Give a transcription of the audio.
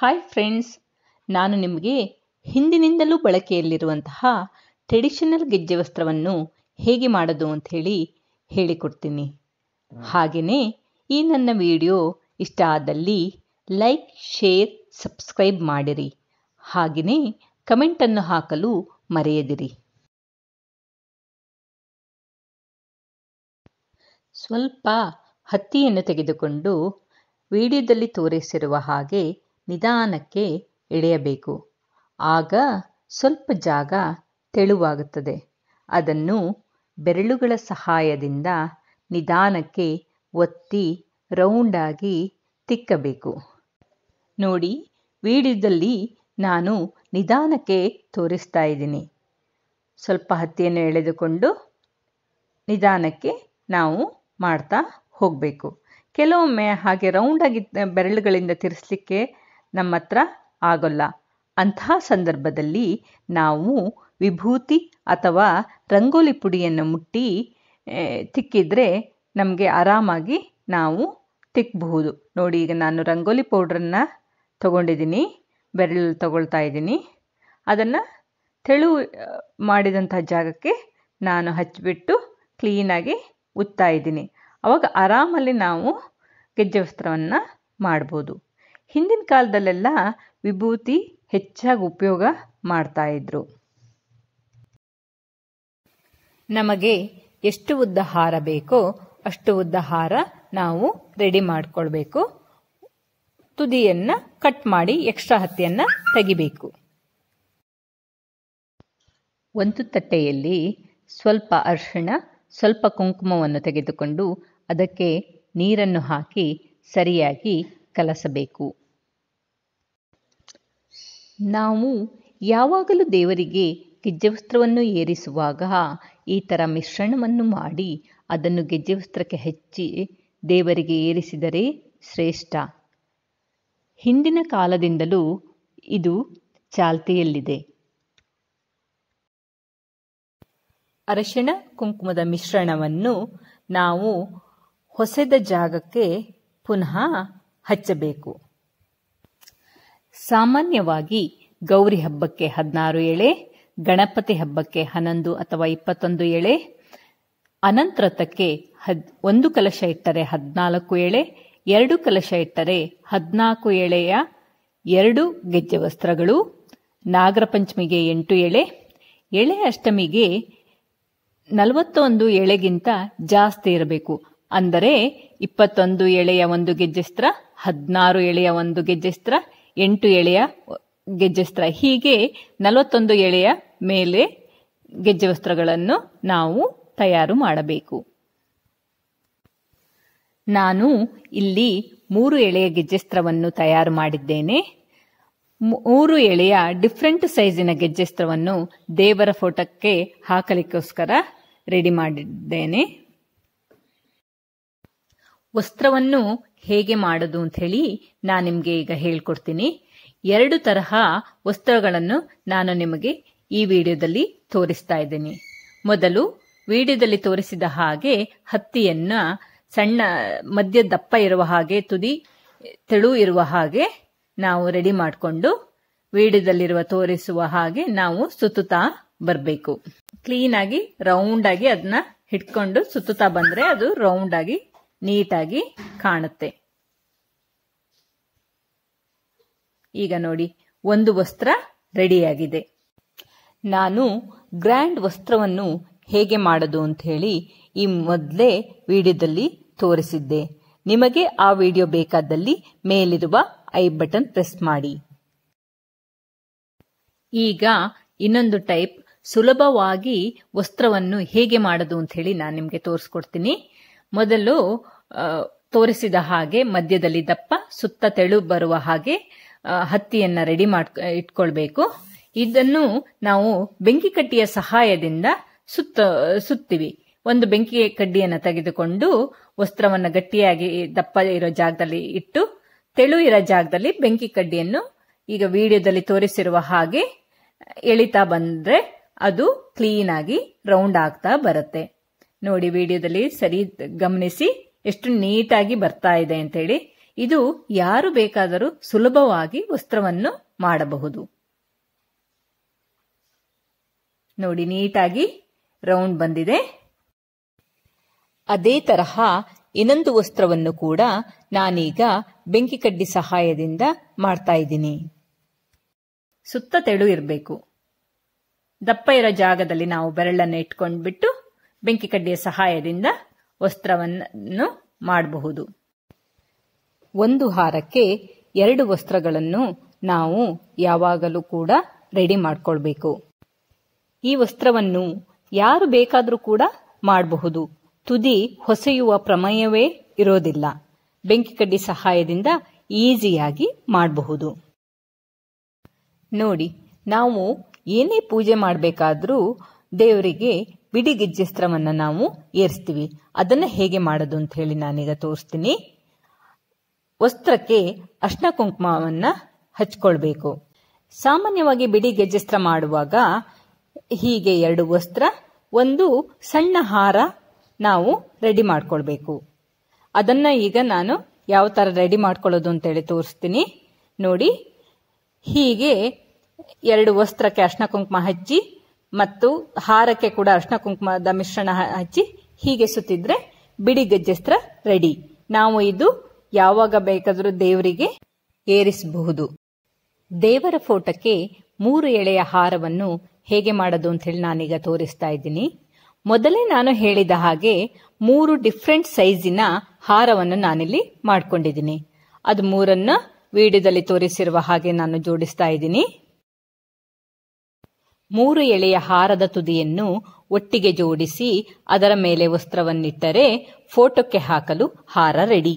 hi friends ನಾನು ನಿಮಗೆ ಹಿಂದಿನಿಂದಲೂ ಬಳಕೆಯಲ್ಲಿರುವಂತಹ ಟ್ರೆಡಿಷನಲ್ ಗೆಜ್ಜೆ ವಸ್ತ್ರವನ್ನು ಹೇಗೆ ಮಾಡೋದು ಅಂತ ಹೇಳಿ ಹೇಳಿಕೊಡ್ತೀನಿ ಹಾಗೆಯೇ ಈ ನನ್ನ ವಿಡಿಯೋ ಇಷ್ಟ ಆದಲ್ಲಿ ಲೈಕ್ ಶೇರ್ ಸಬ್ಸ್ಕ್ರೈಬ್ ಮಾಡಿರಿ ಹಾಗೆಯೇ ಕಮೆಂಟನ್ನು ಹಾಕಲು ಮರೆಯದಿರಿ ಸ್ವಲ್ಪ ಹತ್ತಿಯನ್ನು ತೆಗೆದುಕೊಂಡು ವಿಡಿಯೋದಲ್ಲಿ ತೋರಿಸಿರುವ ಹಾಗೆ ನಿಧಾನಕ್ಕೆ ಎಳೆಯಬೇಕು ಆಗ ಸ್ವಲ್ಪ ಜಾಗ ತೆಳುವಾಗುತ್ತದೆ ಅದನ್ನು ಬೆರಳುಗಳ ಸಹಾಯದಿಂದ ನಿಧಾನಕ್ಕೆ ಒತ್ತಿ ರೌಂಡಾಗಿ ತಿಕ್ಕಬೇಕು ನೋಡಿ ವಿಡಿಯೋದಲ್ಲಿ ನಾನು ನಿಧಾನಕ್ಕೆ ತೋರಿಸ್ತಾ ಇದ್ದೀನಿ ಸ್ವಲ್ಪ ಹತ್ತಿಯನ್ನು ಎಳೆದುಕೊಂಡು ನಿಧಾನಕ್ಕೆ ನಾವು ಮಾಡ್ತಾ ಹೋಗಬೇಕು ಕೆಲವೊಮ್ಮೆ ಹಾಗೆ ರೌಂಡಾಗಿ ಬೆರಳುಗಳಿಂದ ತಿರ್ಸ್ಲಿಕ್ಕೆ ನಮ್ಮ ಹತ್ರ ಆಗೋಲ್ಲ ಅಂತಹ ಸಂದರ್ಭದಲ್ಲಿ ನಾವು ವಿಭೂತಿ ಅಥವಾ ರಂಗೋಲಿ ಪುಡಿಯನ್ನು ಮುಟ್ಟಿ ತಿಕ್ಕಿದರೆ ನಮಗೆ ಆರಾಮಾಗಿ ನಾವು ತಿಕ್ಕಬಹುದು ನೋಡಿ ಈಗ ನಾನು ರಂಗೋಲಿ ಪೌಡ್ರನ್ನ ತಗೊಂಡಿದ್ದೀನಿ ಬೆರಳಲ್ಲಿ ತಗೊಳ್ತಾ ಇದ್ದೀನಿ ಅದನ್ನು ತೆಳು ಮಾಡಿದಂಥ ಜಾಗಕ್ಕೆ ನಾನು ಹಚ್ಚಿಬಿಟ್ಟು ಕ್ಲೀನಾಗಿ ಉತ್ತಾ ಇದ್ದೀನಿ ಅವಾಗ ಆರಾಮಲ್ಲಿ ನಾವು ಗೆಜ್ಜೆ ವಸ್ತ್ರವನ್ನು ಮಾಡ್ಬೋದು ಹಿಂದಿನ ಕಾಲದಲ್ಲೆಲ್ಲ ವಿಭೂತಿ ಹೆಚ್ಚಾಗಿ ಉಪಯೋಗ ಮಾಡ್ತಾ ಇದ್ರು ನಮಗೆ ಎಷ್ಟು ಉದ್ದ ಹಾರ ಬೇಕೋ ಅಷ್ಟು ಉದ್ದ ಹಾರ ನಾವು ರೆಡಿ ಮಾಡ್ಕೊಳ್ಬೇಕು ತುದಿಯನ್ನ ಕಟ್ ಮಾಡಿ ಎಕ್ಸ್ಟ್ರಾ ಹತ್ತಿಯನ್ನ ತೆಗಿಬೇಕು ಒಂದು ತಟ್ಟೆಯಲ್ಲಿ ಸ್ವಲ್ಪ ಅರಿಶಿಣ ಸ್ವಲ್ಪ ಕುಂಕುಮವನ್ನು ತೆಗೆದುಕೊಂಡು ಅದಕ್ಕೆ ನೀರನ್ನು ಹಾಕಿ ಸರಿಯಾಗಿ ಕಲಸಬೇಕು ನಾವು ಯಾವಾಗಲೂ ದೇವರಿಗೆ ಗೆಜ್ಜೆ ವಸ್ತ್ರವನ್ನು ಏರಿಸುವಾಗ ಈ ಥರ ಮಿಶ್ರಣವನ್ನು ಮಾಡಿ ಅದನ್ನು ಗೆಜ್ಜೆ ವಸ್ತ್ರಕ್ಕೆ ಹಚ್ಚಿ ದೇವರಿಗೆ ಏರಿಸಿದರೆ ಶ್ರೇಷ್ಠ ಹಿಂದಿನ ಕಾಲದಿಂದಲೂ ಇದು ಚಾಲ್ತಿಯಲ್ಲಿದೆ ಅರಶಿಣ ಕುಂಕುಮದ ಮಿಶ್ರಣವನ್ನು ನಾವು ಹೊಸೆದ ಜಾಗಕ್ಕೆ ಪುನಃ ಹಚ್ಚಬೇಕು ಸಾಮಾನ್ಯವಾಗಿ ಗೌರಿ ಹಬ್ಬಕ್ಕೆ ಹದಿನಾರು ಎಳೆ ಗಣಪತಿ ಹಬ್ಬಕ್ಕೆ ಹನ್ನೊಂದು ಅಥವಾ ಇಪ್ಪತ್ತೊಂದು ಎಳೆ ಅನಂತರತಕ್ಕೆ ಹದ್ ಒಂದು ಕಲಶ ಇಟ್ಟರೆ ಹದಿನಾಲ್ಕು ಎಳೆ ಎರಡು ಕಲಶ ಇಟ್ಟರೆ ಹದಿನಾಲ್ಕು ಎಳೆಯ ಎರಡು ಗೆಜ್ಜೆ ವಸ್ತ್ರಗಳು ನಾಗರ ಪಂಚಮಿಗೆ ಎಂಟು ಎಳೆ ಎಳೆ ಅಷ್ಟಮಿಗೆ ನಲವತ್ತೊಂದು ಎಳೆಗಿಂತ ಜಾಸ್ತಿ ಇರಬೇಕು ಅಂದರೆ ಇಪ್ಪತ್ತೊಂದು ಎಳೆಯ ಒಂದು ಗೆಜ್ಜೆಸ್ತ್ರ ಹದಿನಾರು ಎಳೆಯ ಒಂದು ಗೆಜ್ಜೆಸ್ತ್ರ ಎಂಟು ಎಳೆಯ ಗೆಜ್ಜೆಸ್ತ್ರ ಹೀಗೆ ನಲವತ್ತೊಂದು ಎಳೆಯ ಮೇಲೆ ಗೆಜ್ಜೆ ವಸ್ತ್ರಗಳನ್ನು ನಾವು ತಯಾರು ಮಾಡಬೇಕು ನಾನು ಇಲ್ಲಿ ಮೂರು ಎಳೆಯ ಗೆಜ್ಜೆಸ್ತ್ರವನ್ನು ತಯಾರು ಮಾಡಿದ್ದೇನೆ ಮೂರು ಎಳೆಯ ಡಿಫ್ರೆಂಟ್ ಸೈಜಿನ ಗೆಜ್ಜೆಸ್ತ್ರವನ್ನು ದೇವರ ಫೋಟೋಕ್ಕೆ ಹಾಕಲಿಕ್ಕೋಸ್ಕರ ರೆಡಿ ಮಾಡಿದ್ದೇನೆ ವಸ್ತ್ರವನ್ನು ಹೇಗೆ ಮಾಡೋದು ಅಂತ ಹೇಳಿ ನಾನು ನಿಮಗೆ ಈಗ ಹೇಳ್ಕೊಡ್ತೀನಿ ಎರಡು ತರಹ ವಸ್ತ್ರಗಳನ್ನು ನಾನು ನಿಮಗೆ ಈ ವಿಡಿಯೋದಲ್ಲಿ ತೋರಿಸ್ತಾ ಇದ್ದೀನಿ ಮೊದಲು ವಿಡಿಯೋದಲ್ಲಿ ತೋರಿಸಿದ ಹಾಗೆ ಹತ್ತಿಯನ್ನ ಸಣ್ಣ ಮಧ್ಯ ದಪ್ಪ ಇರುವ ಹಾಗೆ ತುದಿ ತೆಳು ಇರುವ ಹಾಗೆ ನಾವು ರೆಡಿ ಮಾಡಿಕೊಂಡು ವಿಡಿಯೋದಲ್ಲಿರುವ ತೋರಿಸುವ ಹಾಗೆ ನಾವು ಸುತ್ತುತ್ತಾ ಬರಬೇಕು ಕ್ಲೀನ್ ಆಗಿ ರೌಂಡ್ ಆಗಿ ಅದನ್ನ ಹಿಡ್ಕೊಂಡು ಸುತ್ತುತ್ತಾ ಬಂದ್ರೆ ಅದು ರೌಂಡ್ ಆಗಿ ನೀಟಾಗಿ ಕಾಣುತ್ತೆ ಈಗ ನೋಡಿ ಒಂದು ವಸ್ತ್ರ ರೆಡಿಯಾಗಿದೆ ನಾನು ಗ್ರ್ಯಾಂಡ್ ವಸ್ತ್ರವನ್ನು ಹೇಗೆ ಮಾಡೋದು ಅಂತ ಹೇಳಿ ಈ ಮೊದಲೇ ವಿಡಿಯೋದಲ್ಲಿ ತೋರಿಸಿದ್ದೆ ನಿಮಗೆ ಆ ವಿಡಿಯೋ ಬೇಕಾದಲ್ಲಿ ಮೇಲಿರುವ ಐ ಬಟನ್ ಪ್ರೆಸ್ ಮಾಡಿ ಈಗ ಇನ್ನೊಂದು ಟೈಪ್ ಸುಲಭವಾಗಿ ವಸ್ತ್ರವನ್ನು ಹೇಗೆ ಮಾಡೋದು ಅಂತ ಹೇಳಿ ನಾನು ನಿಮಗೆ ತೋರಿಸ್ಕೊಡ್ತೀನಿ ಮೊದಲು ತೋರಿಸಿದ ಹಾಗೆ ಮಧ್ಯದಲ್ಲಿ ದಪ್ಪ ಸುತ್ತ ತೆಳು ಬರುವ ಹಾಗೆ ಹತ್ತಿಯನ್ನ ರೆಡಿ ಮಾಡ್ ಇಟ್ಕೊಳ್ಬೇಕು ಇದನ್ನು ನಾವು ಬೆಂಕಿ ಕಡ್ಡಿಯ ಸಹಾಯದಿಂದ ಸುತ್ತ ಸುತ್ತೀವಿ ಒಂದು ಬೆಂಕಿ ಕಡ್ಡಿಯನ್ನು ತೆಗೆದುಕೊಂಡು ವಸ್ತ್ರವನ್ನು ಗಟ್ಟಿಯಾಗಿ ದಪ್ಪ ಇರೋ ಜಾಗದಲ್ಲಿ ಇಟ್ಟು ತೆಳು ಇರೋ ಜಾಗದಲ್ಲಿ ಬೆಂಕಿ ಕಡ್ಡಿಯನ್ನು ಈಗ ವಿಡಿಯೋದಲ್ಲಿ ತೋರಿಸಿರುವ ಹಾಗೆ ಎಳಿತಾ ಬಂದ್ರೆ ಅದು ಕ್ಲೀನ್ ಆಗಿ ರೌಂಡ್ ಆಗ್ತಾ ಬರುತ್ತೆ ನೋಡಿ ವಿಡಿಯೋದಲ್ಲಿ ಸರಿ ಗಮನಿಸಿ ಎಷ್ಟು ನೀಟಾಗಿ ಬರ್ತಾ ಇದೆ ಅಂತ ಹೇಳಿ ಇದು ಯಾರು ಬೇಕಾದರೂ ಸುಲಭವಾಗಿ ವಸ್ತ್ರವನ್ನು ಮಾಡಬಹುದು ನೋಡಿ ನೀಟಾಗಿ ರೌಂಡ್ ಬಂದಿದೆ ಅದೇ ತರಹ ಇನ್ನೊಂದು ವಸ್ತ್ರವನ್ನು ಕೂಡ ನಾನೀಗ ಬೆಂಕಿ ಕಡ್ಡಿ ಸಹಾಯದಿಂದ ಮಾಡ್ತಾ ಇದ್ದೀನಿ ಸುತ್ತ ತೆಳು ಇರಬೇಕು ದಪ್ಪ ಇರೋ ಜಾಗದಲ್ಲಿ ನಾವು ಬೆರಳನ್ನು ಇಟ್ಕೊಂಡ್ಬಿಟ್ಟು ಬೆಂಕಿ ಕಡ್ಡಿಯ ಸಹಾಯದಿಂದ ವಸ್ತ್ರವನ್ನು ಮಾಡಬಹುದು ಒಂದು ಹಾರಕ್ಕೆ ಎರಡು ವಸ್ತ್ರಗಳನ್ನು ನಾವು ಯಾವಾಗಲೂ ಕೂಡ ರೆಡಿ ಮಾಡಿಕೊಳ್ಬೇಕು ಈ ವಸ್ತ್ರವನ್ನು ಯಾರು ಬೇಕಾದರೂ ಕೂಡ ಮಾಡಬಹುದು ತುದಿ ಹೊಸೆಯುವ ಪ್ರಮೇಯವೇ ಇರೋದಿಲ್ಲ ಬೆಂಕಿ ಕಡ್ಡಿ ಸಹಾಯದಿಂದ ಈಸಿಯಾಗಿ ಮಾಡಬಹುದು ನೋಡಿ ನಾವು ಏನೇ ಪೂಜೆ ಮಾಡಬೇಕಾದ್ರೂ ದೇವರಿಗೆ ಬಿಡಿ ಗೆಜ್ಜೆಸ್ತ್ರವನ್ನ ನಾವು ಏರಿಸ್ತೀವಿ ಅದನ್ನ ಹೇಗೆ ಮಾಡೋದು ಅಂತ ಹೇಳಿ ನಾನೀಗ ತೋರಿಸ್ತೀನಿ ವಸ್ತ್ರಕ್ಕೆ ಅರ್ಶನ ಕುಂಕುಮವನ್ನ ಹಚ್ಕೊಳ್ಬೇಕು ಸಾಮಾನ್ಯವಾಗಿ ಬಿಡಿ ಗೆಜ್ಜೆಸ್ತ್ರ ಮಾಡುವಾಗ ಹೀಗೆ ಎರಡು ವಸ್ತ್ರ ಒಂದು ಸಣ್ಣ ಹಾರ ನಾವು ರೆಡಿ ಮಾಡ್ಕೊಳ್ಬೇಕು ಅದನ್ನ ಈಗ ನಾನು ಯಾವ ತರ ರೆಡಿ ಮಾಡ್ಕೊಳ್ಳೋದು ಅಂತೇಳಿ ತೋರಿಸ್ತೀನಿ ನೋಡಿ ಹೀಗೆ ಎರಡು ವಸ್ತ್ರಕ್ಕೆ ಅರ್ಶನ ಕುಂಕುಮ ಹಚ್ಚಿ ಮತ್ತು ಹಾರಕ್ಕೆ ಕೂಡ ಅರ್ಶನ ಕುಂಕುಮದ ಮಿಶ್ರಣ ಹಚ್ಚಿ ಹೀಗೆ ಸುತ್ತಿದ್ರೆ ಬಿಡಿ ಗಜ್ಜಸ್ತ್ರ ರೆಡಿ ನಾವು ಇದು ಯಾವಾಗ ಬೇಕಾದರೂ ದೇವರಿಗೆ ಏರಿಸಬಹುದು ದೇವರ ಫೋಟೋಕ್ಕೆ ಮೂರು ಎಳೆಯ ಹಾರವನ್ನು ಹೇಗೆ ಮಾಡೋದು ಅಂತ ಹೇಳಿ ನಾನೀಗ ತೋರಿಸ್ತಾ ಇದ್ದೀನಿ ಮೊದಲೇ ನಾನು ಹೇಳಿದ ಹಾಗೆ ಮೂರು ಡಿಫ್ರೆಂಟ್ ಸೈಜಿನ ಹಾರವನ್ನು ನಾನಿಲ್ಲಿ ಮಾಡ್ಕೊಂಡಿದ್ದೀನಿ ಅದು ಮೂರನ್ನು ವಿಡಿಯೋದಲ್ಲಿ ತೋರಿಸಿರುವ ಹಾಗೆ ನಾನು ಜೋಡಿಸ್ತಾ ಇದ್ದೀನಿ ಮೂರು ಎಳೆಯ ಹಾರದ ತುದಿಯನ್ನು ಒಟ್ಟಿಗೆ ಜೋಡಿಸಿ ಅದರ ಮೇಲೆ ವಸ್ತ್ರವನ್ನಿಟ್ಟರೆ ಫೋಟೋಕ್ಕೆ ಹಾಕಲು ಹಾರ ರೆಡಿ